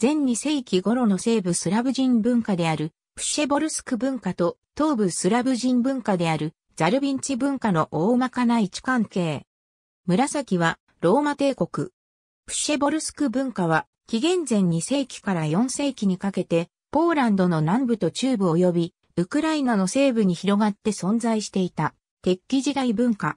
前2世紀頃の西部スラブ人文化であるプシェボルスク文化と東部スラブ人文化であるザルビンチ文化の大まかな位置関係。紫はローマ帝国。プシェボルスク文化は紀元前2世紀から4世紀にかけてポーランドの南部と中部及びウクライナの西部に広がって存在していた鉄器時代文化。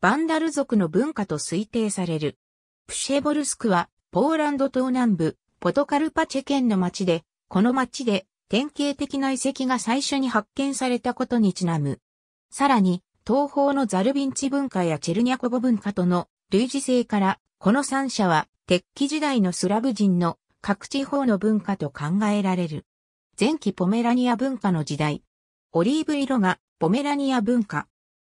バンダル族の文化と推定される。プシェボルスクはポーランド東南部ポトカルパチェ県の町で、この町で典型的な遺跡が最初に発見されたことにちなむ。さらに、東方のザルビンチ文化やチェルニャコボ文化との類似性から、この三者は鉄器時代のスラブ人の各地方の文化と考えられる。前期ポメラニア文化の時代。オリーブ色がポメラニア文化。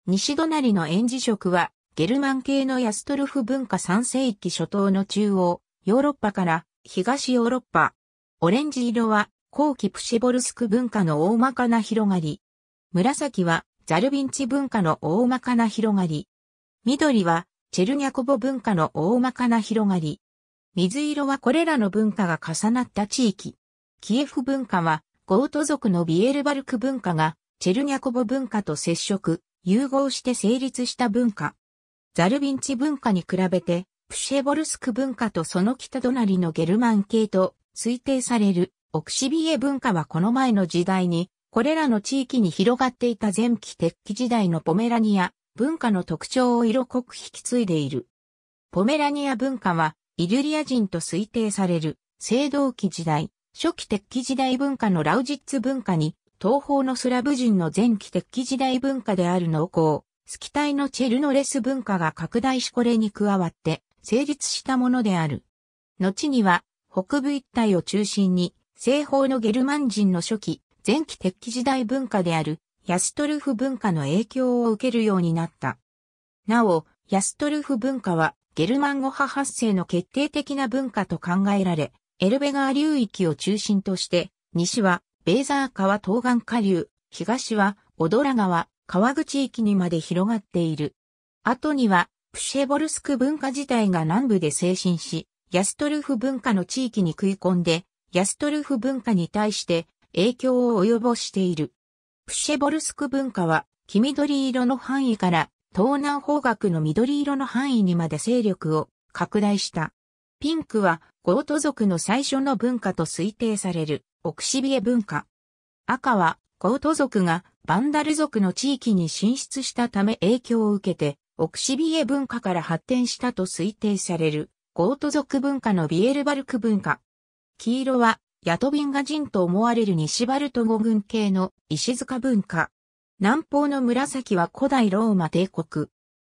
西隣の演示色はゲルマン系のヤストルフ文化三世紀初頭の中央、ヨーロッパから東ヨーロッパ。オレンジ色は、後期プシェボルスク文化の大まかな広がり。紫は、ザルビンチ文化の大まかな広がり。緑は、チェルニャコボ文化の大まかな広がり。水色はこれらの文化が重なった地域。キエフ文化は、ゴート族のビエルバルク文化が、チェルニャコボ文化と接触、融合して成立した文化。ザルビンチ文化に比べて、プシェボルスク文化とその北隣のゲルマン系と推定されるオクシビエ文化はこの前の時代に、これらの地域に広がっていた前期鉄器時代のポメラニア文化の特徴を色濃く引き継いでいる。ポメラニア文化は、イリュリア人と推定される、青銅器時代、初期鉄器時代文化のラウジッツ文化に、東方のスラブ人の前期鉄器時代文化である農耕、スキタイのチェルノレス文化が拡大しこれに加わって、成立したものである。後には、北部一帯を中心に、西方のゲルマン人の初期、前期鉄器時代文化である、ヤストルフ文化の影響を受けるようになった。なお、ヤストルフ文化は、ゲルマン語派発生の決定的な文化と考えられ、エルベ川流域を中心として、西は、ベーザー川東岸下流、東は、オドラ川、川口域にまで広がっている。後には、プシェボルスク文化自体が南部で精神し、ヤストルフ文化の地域に食い込んで、ヤストルフ文化に対して影響を及ぼしている。プシェボルスク文化は、黄緑色の範囲から東南方角の緑色の範囲にまで勢力を拡大した。ピンクはゴート族の最初の文化と推定されるオクシビエ文化。赤はゴート族がバンダル族の地域に進出したため影響を受けてオクシビエ文化から発展したと推定される、ゴート族文化のビエルバルク文化。黄色は、ヤトビンガ人と思われる西バルト語群系の石塚文化。南方の紫は古代ローマ帝国。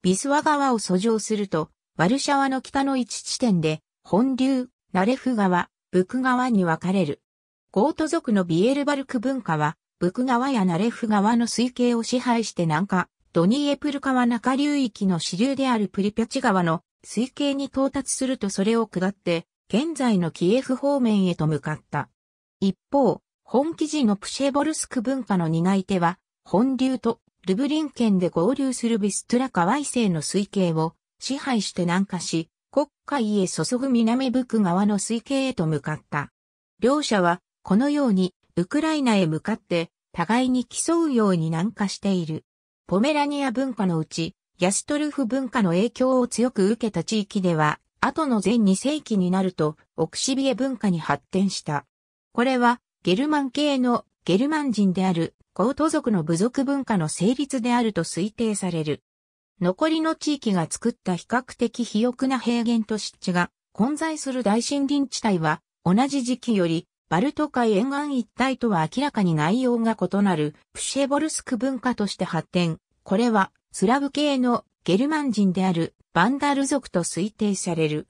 ビスワ川を遡上すると、ワルシャワの北の一地点で、本流、ナレフ川、ブク川に分かれる。ゴート族のビエルバルク文化は、ブク川やナレフ川の水系を支配して南下、ドニエプル川中流域の支流であるプリピャチ川の水系に到達するとそれを下って、現在のキエフ方面へと向かった。一方、本記事のプシェボルスク文化の担い手は、本流とルブリン県で合流するビストラ川以星の水系を支配して南下し、国海へ注ぐ南ブク側の水系へと向かった。両者は、このように、ウクライナへ向かって、互いに競うように南下している。ポメラニア文化のうち、ヤストルフ文化の影響を強く受けた地域では、後の前2世紀になると、オクシビエ文化に発展した。これは、ゲルマン系のゲルマン人である、コート族の部族文化の成立であると推定される。残りの地域が作った比較的肥沃な平原と湿地が混在する大森林地帯は、同じ時期よりバルト海沿岸一帯とは明らかに内容が異なるプシェボルスク文化として発展。これはスラブ系のゲルマン人であるバンダル族と推定される。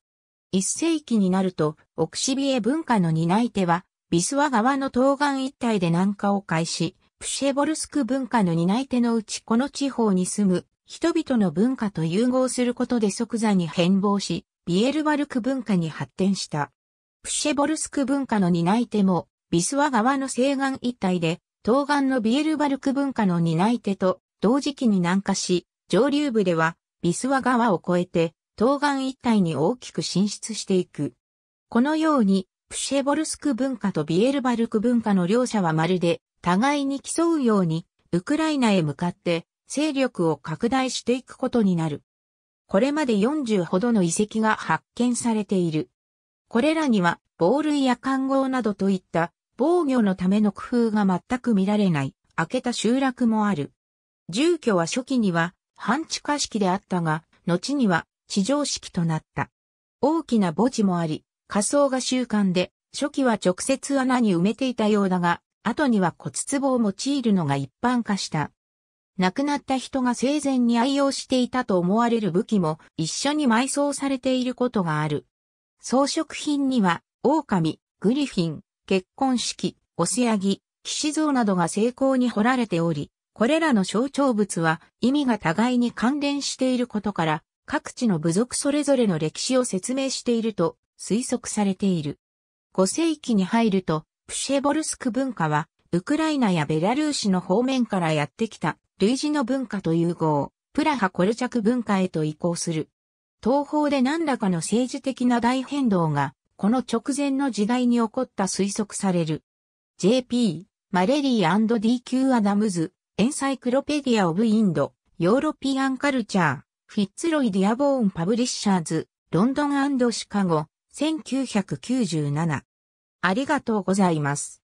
一世紀になるとオクシビエ文化の担い手はビスワ川の東岸一帯で南下を開始、プシェボルスク文化の担い手のうちこの地方に住む人々の文化と融合することで即座に変貌し、ビエルバルク文化に発展した。プシェボルスク文化の担い手も、ビスワ川の西岸一帯で、東岸のビエルバルク文化の担い手と同時期に南下し、上流部ではビスワ川を越えて東岸一帯に大きく進出していく。このように、プシェボルスク文化とビエルバルク文化の両者はまるで互いに競うように、ウクライナへ向かって勢力を拡大していくことになる。これまで40ほどの遺跡が発見されている。これらには、防類や看合などといった防御のための工夫が全く見られない、開けた集落もある。住居は初期には半地下式であったが、後には地上式となった。大きな墓地もあり、仮想が習慣で、初期は直接穴に埋めていたようだが、後には骨壺を用いるのが一般化した。亡くなった人が生前に愛用していたと思われる武器も一緒に埋葬されていることがある。装飾品には、狼、グリフィン、結婚式、オスヤギ、騎士像などが精巧に彫られており、これらの象徴物は意味が互いに関連していることから、各地の部族それぞれの歴史を説明していると推測されている。5世紀に入ると、プシェボルスク文化は、ウクライナやベラルーシの方面からやってきた、類似の文化と融合、プラハコルチャク文化へと移行する。東方で何らかの政治的な大変動が、この直前の時代に起こった推測される。JP、マレリー &DQ アダムズ、エンサイクロペディア・オブ・インド、ヨーロピアン・カルチャー、フィッツロイ・ディアボーン・パブリッシャーズ、ロンドンシカゴ、1997。ありがとうございます。